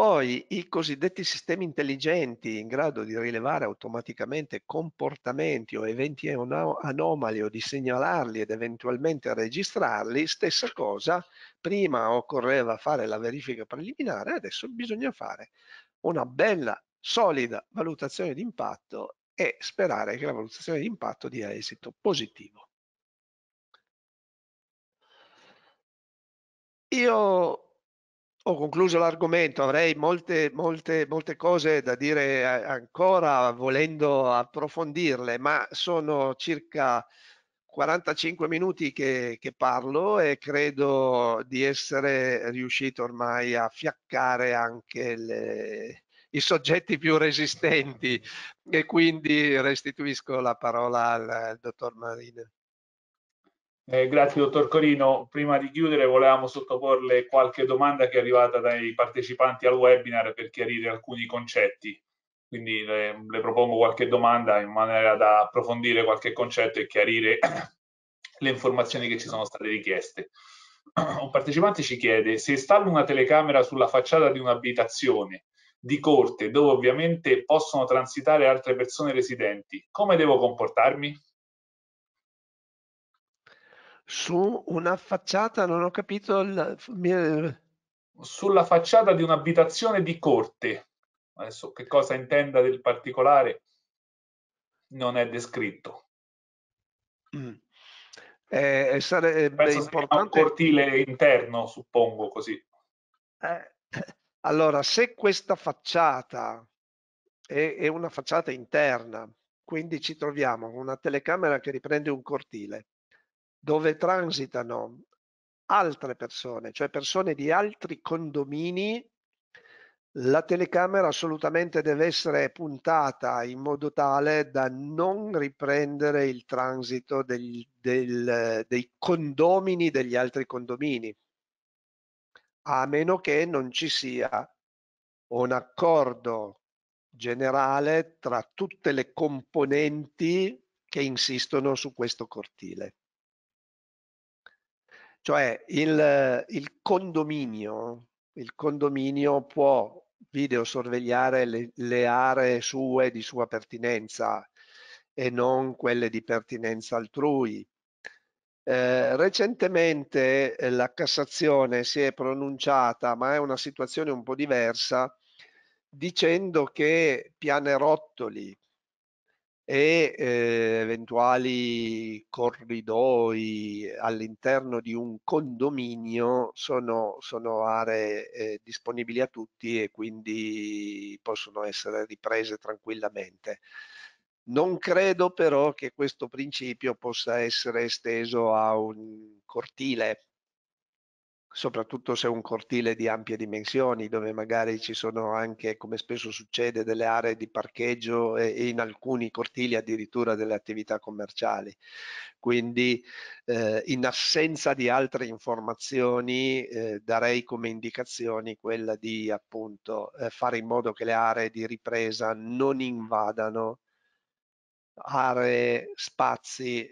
Poi i cosiddetti sistemi intelligenti in grado di rilevare automaticamente comportamenti o eventi anomali o di segnalarli ed eventualmente registrarli, stessa cosa, prima occorreva fare la verifica preliminare, adesso bisogna fare una bella solida valutazione d'impatto e sperare che la valutazione d'impatto dia esito positivo. Io ho concluso l'argomento, avrei molte, molte, molte cose da dire eh, ancora volendo approfondirle, ma sono circa 45 minuti che, che, parlo e credo di essere riuscito ormai a fiaccare anche le, i soggetti più resistenti e quindi restituisco la parola al, al dottor Marina. Eh, grazie dottor Corino, prima di chiudere volevamo sottoporle qualche domanda che è arrivata dai partecipanti al webinar per chiarire alcuni concetti, quindi le, le propongo qualche domanda in maniera da approfondire qualche concetto e chiarire le informazioni che ci sono state richieste. Un partecipante ci chiede se installo una telecamera sulla facciata di un'abitazione di corte dove ovviamente possono transitare altre persone residenti, come devo comportarmi? su una facciata, non ho capito. Il... Mi... Sulla facciata di un'abitazione di corte. Adesso che cosa intenda del particolare non è descritto. Mm. Eh, eh sarebbe eh, importante... un cortile interno, suppongo così. Eh, allora, se questa facciata è, è una facciata interna, quindi ci troviamo con una telecamera che riprende un cortile, dove transitano altre persone, cioè persone di altri condomini, la telecamera assolutamente deve essere puntata in modo tale da non riprendere il transito del, del, dei condomini degli altri condomini, a meno che non ci sia un accordo generale tra tutte le componenti che insistono su questo cortile. Cioè il, il condominio, il condominio può videosorvegliare le, le aree sue di sua pertinenza e non quelle di pertinenza altrui. Eh, recentemente eh, la Cassazione si è pronunciata, ma è una situazione un po' diversa, dicendo che pianerottoli e eh, eventuali corridoi all'interno di un condominio sono, sono aree eh, disponibili a tutti e quindi possono essere riprese tranquillamente. Non credo però che questo principio possa essere esteso a un cortile soprattutto se è un cortile di ampie dimensioni dove magari ci sono anche come spesso succede delle aree di parcheggio e, in alcuni cortili addirittura delle attività commerciali quindi eh, in assenza di altre informazioni eh, darei come indicazioni quella di appunto eh, fare in modo che le aree di ripresa non invadano aree spazi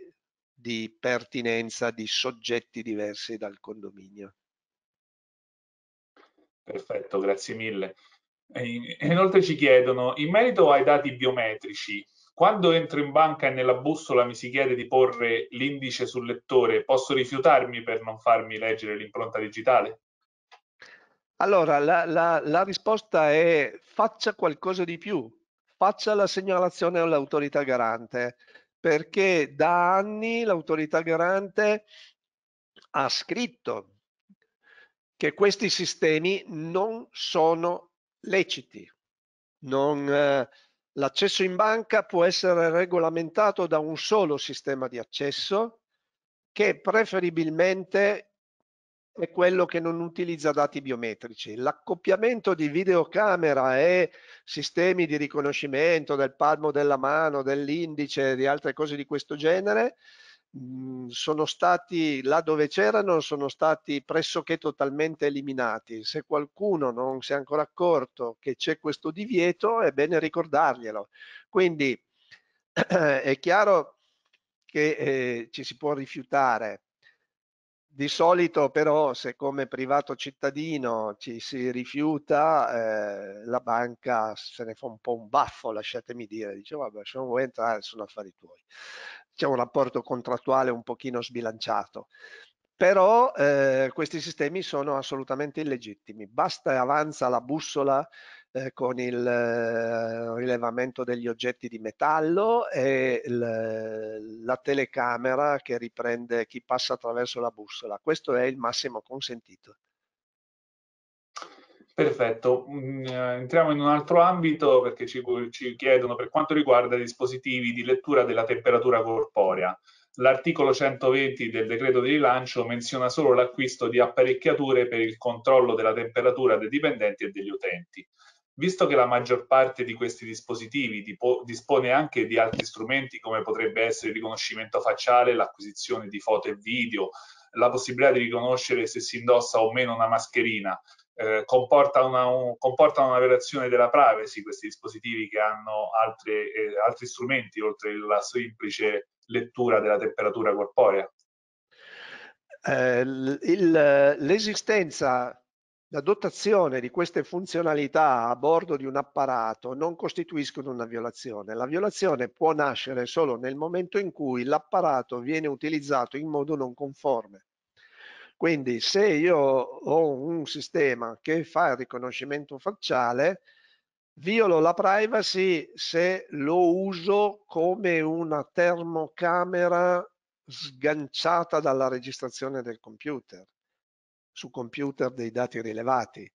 di pertinenza di soggetti diversi dal condominio. Perfetto, grazie mille. E inoltre ci chiedono, in merito ai dati biometrici, quando entro in banca e nella bussola mi si chiede di porre l'indice sul lettore, posso rifiutarmi per non farmi leggere l'impronta digitale? Allora, la, la, la risposta è faccia qualcosa di più, faccia la segnalazione all'autorità garante, perché da anni l'autorità garante ha scritto che questi sistemi non sono leciti. Eh, L'accesso in banca può essere regolamentato da un solo sistema di accesso che preferibilmente è quello che non utilizza dati biometrici. L'accoppiamento di videocamera e sistemi di riconoscimento del palmo della mano, dell'indice e di altre cose di questo genere Mhmm, sono stati là dove c'erano sono stati pressoché totalmente eliminati se qualcuno non si è ancora accorto che c'è questo divieto è bene ricordarglielo quindi è chiaro che eh, ci si può rifiutare di solito però se come privato cittadino ci si rifiuta, eh, la banca se ne fa un po' un baffo, lasciatemi dire, dice vabbè se non vuoi entrare sono affari tuoi c'è diciamo, un rapporto contrattuale un pochino sbilanciato. Però eh, questi sistemi sono assolutamente illegittimi. Basta e avanza la bussola eh, con il eh, rilevamento degli oggetti di metallo e il, la telecamera che riprende chi passa attraverso la bussola. Questo è il massimo consentito. Perfetto, mm, eh, entriamo in un altro ambito perché ci, ci chiedono per quanto riguarda i dispositivi di lettura della temperatura corporea. L'articolo 120 del decreto di rilancio menziona solo l'acquisto di apparecchiature per il controllo della temperatura dei dipendenti e degli utenti. Visto che la maggior parte di questi dispositivi dispone anche di altri strumenti come potrebbe essere il riconoscimento facciale, l'acquisizione di foto e video, la possibilità di riconoscere se si indossa o meno una mascherina, eh, comportano, una, un, comportano, una, violazione della privacy questi dispositivi che hanno altre, eh, altri strumenti oltre la semplice lettura della temperatura corporea? Eh, l'esistenza, la dotazione di queste funzionalità a bordo di un apparato non costituiscono una violazione. La violazione può nascere solo nel momento in cui l'apparato viene utilizzato in modo non conforme quindi se io ho un sistema che fa il riconoscimento facciale, violo la privacy se lo uso come una termocamera sganciata dalla registrazione del computer, su computer dei dati rilevati.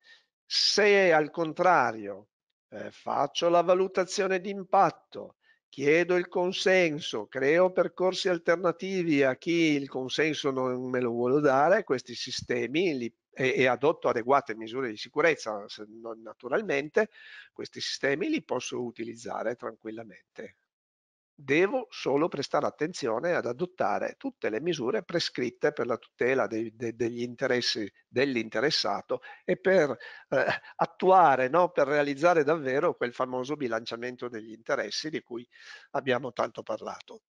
Se al contrario eh, faccio la valutazione di impatto, chiedo il consenso, creo percorsi alternativi a chi il consenso non me lo vuole dare, questi sistemi li, e, e, adotto adeguate misure di sicurezza, naturalmente questi sistemi li posso utilizzare tranquillamente. Devo solo prestare attenzione ad adottare tutte le misure prescritte per la tutela dei, de, degli interessi dell'interessato e per eh, attuare, no? per realizzare davvero quel famoso bilanciamento degli interessi di cui abbiamo tanto parlato.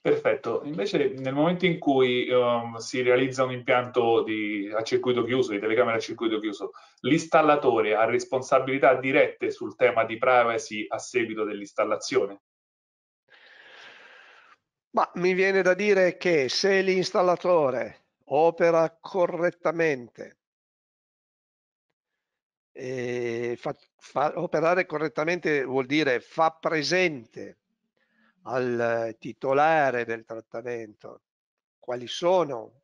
Perfetto, invece nel momento in cui um, si realizza un impianto di, a circuito chiuso, di telecamera a circuito chiuso, l'installatore ha responsabilità dirette sul tema di privacy a seguito dell'installazione? Ma mi viene da dire che se l'installatore opera correttamente, fa, fa, operare correttamente vuol dire fa presente al titolare del trattamento quali sono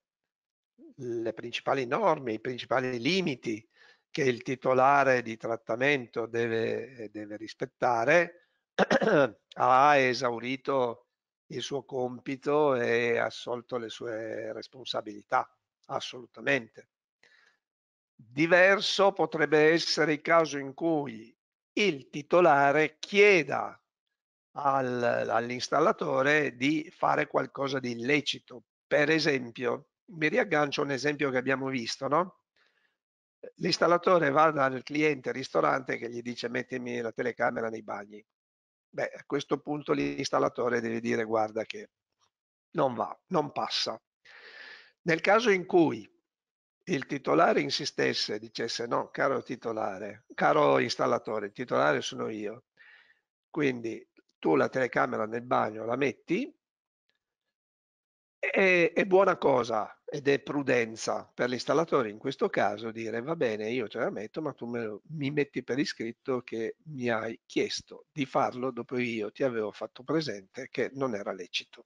le principali norme, i principali limiti che il titolare di trattamento deve, deve rispettare, ha esaurito il suo compito e ha assolto le sue responsabilità, assolutamente. Diverso potrebbe essere il caso in cui il titolare chieda al, all'installatore di fare qualcosa di illecito. Per esempio, mi riaggancio a un esempio che abbiamo visto, no? L'installatore va dal cliente ristorante che gli dice mettimi la telecamera nei bagni beh, a questo punto l'installatore deve dire guarda che non va, non passa. Nel caso in cui il titolare insistesse dicesse no, caro titolare, caro installatore, il titolare sono io, quindi tu la telecamera nel bagno la metti, è, è buona cosa, ed è prudenza per l'installatore in questo caso dire va bene io te la metto ma tu lo, mi metti per iscritto che mi hai chiesto di farlo dopo io ti avevo fatto presente che non era lecito.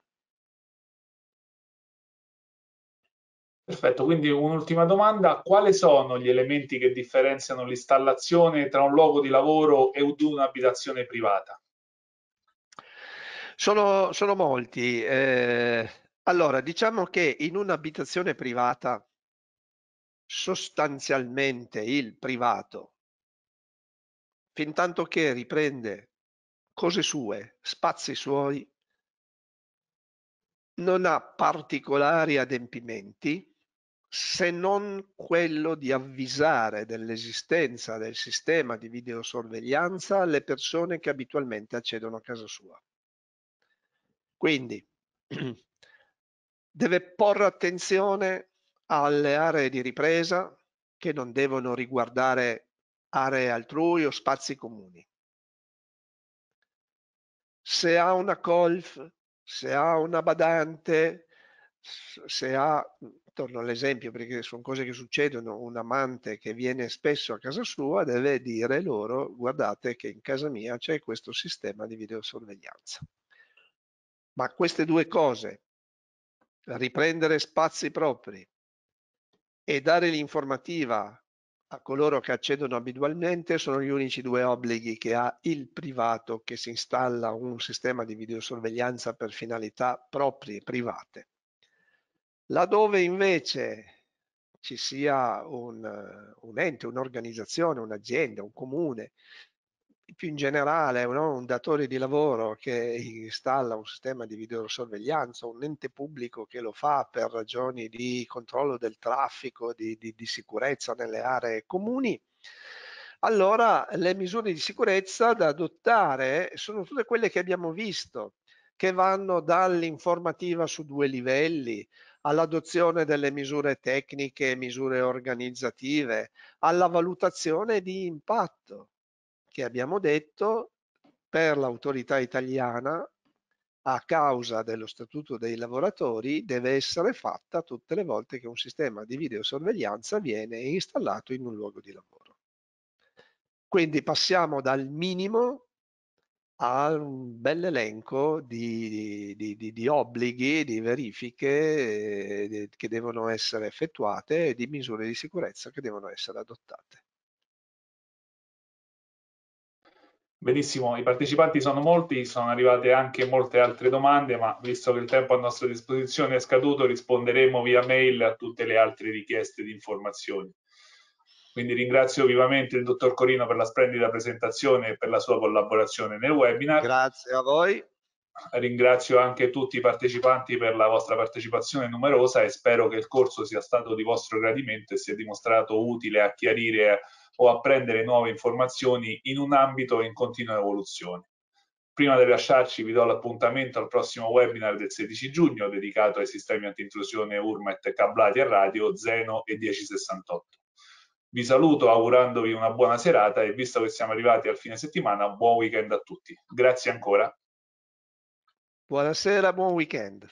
Perfetto, quindi un'ultima domanda, quali sono gli elementi che differenziano l'installazione tra un luogo di lavoro e un'abitazione privata? Sono, sono molti, eh, allora, diciamo che in un'abitazione privata sostanzialmente il privato, fin tanto che riprende cose sue, spazi suoi, non ha particolari adempimenti se non quello di avvisare dell'esistenza del sistema di videosorveglianza le persone che abitualmente accedono a casa sua. Quindi deve porre attenzione alle aree di ripresa che non devono riguardare aree altrui o spazi comuni. Se ha una colf, se ha una badante, se ha, torno all'esempio perché sono cose che succedono, un amante che viene spesso a casa sua deve dire loro guardate che in casa mia c'è questo sistema di videosorveglianza. Ma queste due cose riprendere spazi propri e dare l'informativa a coloro che accedono abitualmente sono gli unici due obblighi che ha il privato che si installa un sistema di videosorveglianza per finalità proprie, private. Laddove invece ci sia un, un ente, un'organizzazione, un'azienda, un comune più in generale no? un datore di lavoro che installa un sistema di videosorveglianza, un ente pubblico che lo fa per ragioni di controllo del traffico, di, di, di sicurezza nelle aree comuni, allora le misure di sicurezza da adottare sono tutte quelle che abbiamo visto, che vanno dall'informativa su due livelli, all'adozione delle misure tecniche, misure organizzative, alla valutazione di impatto che abbiamo detto per l'autorità italiana a causa dello statuto dei lavoratori deve essere fatta tutte le volte che un sistema di videosorveglianza viene installato in un luogo di lavoro. Quindi passiamo dal minimo a un bel elenco di, di, di, di obblighi, di verifiche eh, che devono essere effettuate e di misure di sicurezza che devono essere adottate. Benissimo, i partecipanti sono molti, sono arrivate anche molte altre domande, ma visto che il tempo a nostra disposizione è scaduto, risponderemo via mail a tutte le altre richieste di informazioni. Quindi ringrazio vivamente il dottor Corino per la splendida presentazione e per la sua collaborazione nel webinar. Grazie a voi. Ringrazio anche tutti i partecipanti per la vostra partecipazione numerosa e spero che il corso sia stato di vostro gradimento e sia dimostrato utile a chiarire o apprendere nuove informazioni in un ambito in continua evoluzione. Prima di lasciarci vi do l'appuntamento al prossimo webinar del 16 giugno dedicato ai sistemi anti-intrusione URMET cablati a radio Zeno e 1068. Vi saluto augurandovi una buona serata e visto che siamo arrivati al fine settimana, buon weekend a tutti. Grazie ancora. Buonasera, buon weekend.